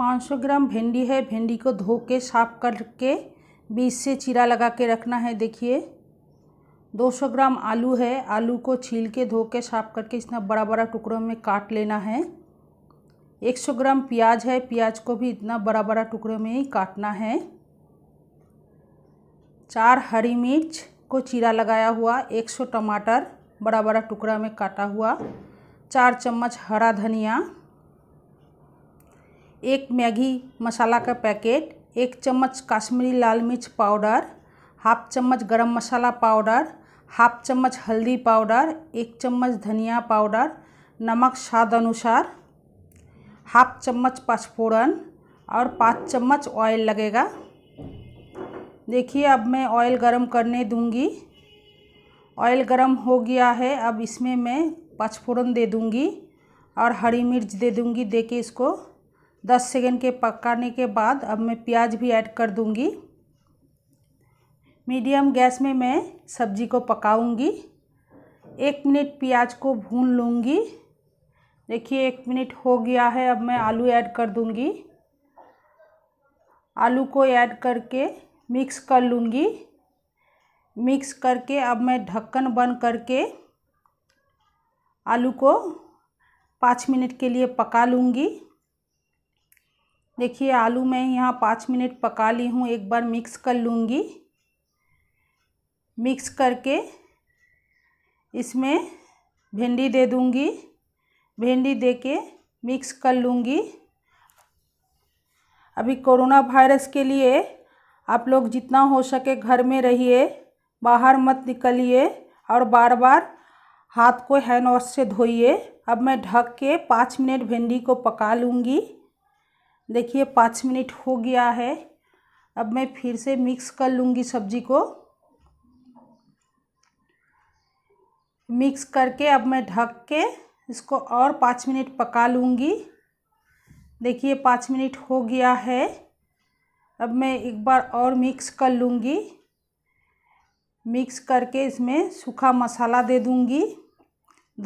500 ग्राम भिंडी है भिंडी को धो के साफ करके बीज से चीरा लगा के रखना है देखिए 200 ग्राम आलू है आलू को छील के धो के साफ करके इतना बड़ा बड़ा टुकड़ों में काट लेना है 100 ग्राम प्याज है प्याज को भी इतना बड़ा बड़ा टुकड़ों में ही काटना है चार हरी मिर्च को चीरा लगाया हुआ 100 टमाटर बड़ा बड़ा टुकड़ा में काटा हुआ चार चम्मच हरा धनिया एक मैगी मसाला का पैकेट एक चम्मच काश्मीरी लाल मिर्च पाउडर हाफ चम्मच गरम मसाला पाउडर हाफ चम्मच हल्दी पाउडर एक चम्मच धनिया पाउडर नमक स्वाद अनुसार हाफ चम्मच पचफोरन और पाँच चम्मच ऑयल लगेगा देखिए अब मैं ऑयल गरम करने दूंगी ऑयल गरम हो गया है अब इसमें मैं पाँचफोरन दे दूंगी और हरी मिर्च दे दूंगी दे के इसको दस सेकेंड के पकाने के बाद अब मैं प्याज भी ऐड कर दूंगी मीडियम गैस में मैं सब्जी को पकाऊंगी एक मिनट प्याज को भून लूँगी देखिए एक मिनट हो गया है अब मैं आलू ऐड कर दूँगी आलू को ऐड करके मिक्स कर लूँगी मिक्स करके अब मैं ढक्कन बंद करके आलू को पाँच मिनट के लिए पका लूँगी देखिए आलू मैं यहाँ पाँच मिनट पका ली हूँ एक बार मिक्स कर लूँगी मिक्स करके इसमें भिंडी दे दूँगी भिंडी दे के मिक्स कर लूँगी अभी कोरोना वायरस के लिए आप लोग जितना हो सके घर में रहिए बाहर मत निकलिए और बार बार हाथ को हैंड वॉश से धोइए अब मैं ढक के पाँच मिनट भिंडी को पका लूँगी देखिए पाँच मिनट हो गया है अब मैं फिर से मिक्स कर लूँगी सब्जी को मिक्स करके अब मैं ढक के इसको और पाँच मिनट पका लूँगी देखिए पाँच मिनट हो गया है अब मैं एक बार और मिक्स कर लूँगी मिक्स करके इसमें सूखा मसाला दे दूँगी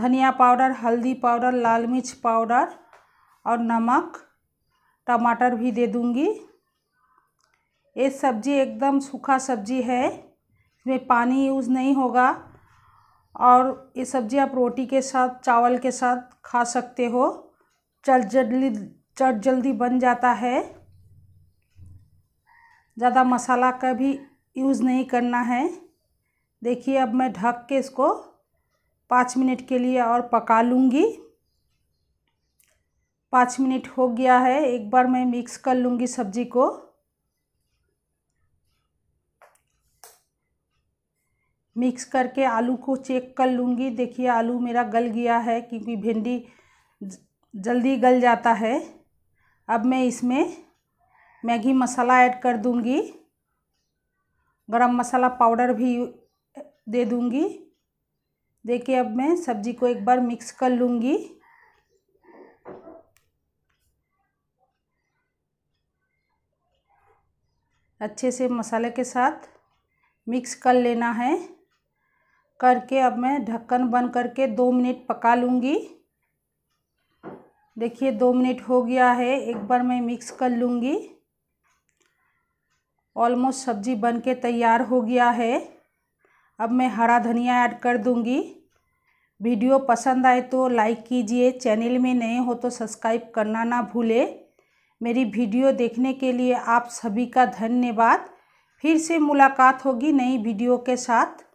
धनिया पाउडर हल्दी पाउडर लाल मिर्च पाउडर और नमक टमाटर भी दे दूँगी ये सब्ज़ी एकदम सूखा सब्ज़ी है इसमें पानी यूज़ नहीं होगा और ये सब्ज़ी आप रोटी के साथ चावल के साथ खा सकते हो चट जल्दी चट जल्दी बन जाता है ज़्यादा मसाला का भी यूज़ नहीं करना है देखिए अब मैं ढक के इसको पाँच मिनट के लिए और पका लूँगी पाँच मिनट हो गया है एक बार मैं मिक्स कर लूँगी सब्ज़ी को मिक्स करके आलू को चेक कर लूँगी देखिए आलू मेरा गल गया है क्योंकि भिंडी जल्दी गल जाता है अब मैं इसमें मैगी मसाला ऐड कर दूँगी गरम मसाला पाउडर भी दे दूँगी देखिए अब मैं सब्ज़ी को एक बार मिक्स कर लूँगी अच्छे से मसाले के साथ मिक्स कर लेना है करके अब मैं ढक्कन बंद करके दो मिनट पका लूँगी देखिए दो मिनट हो गया है एक बार मैं मिक्स कर लूँगी ऑलमोस्ट सब्ज़ी बन के तैयार हो गया है अब मैं हरा धनिया ऐड कर दूँगी वीडियो पसंद आए तो लाइक कीजिए चैनल में नए हो तो सब्सक्राइब करना ना भूले मेरी वीडियो देखने के लिए आप सभी का धन्यवाद फिर से मुलाकात होगी नई वीडियो के साथ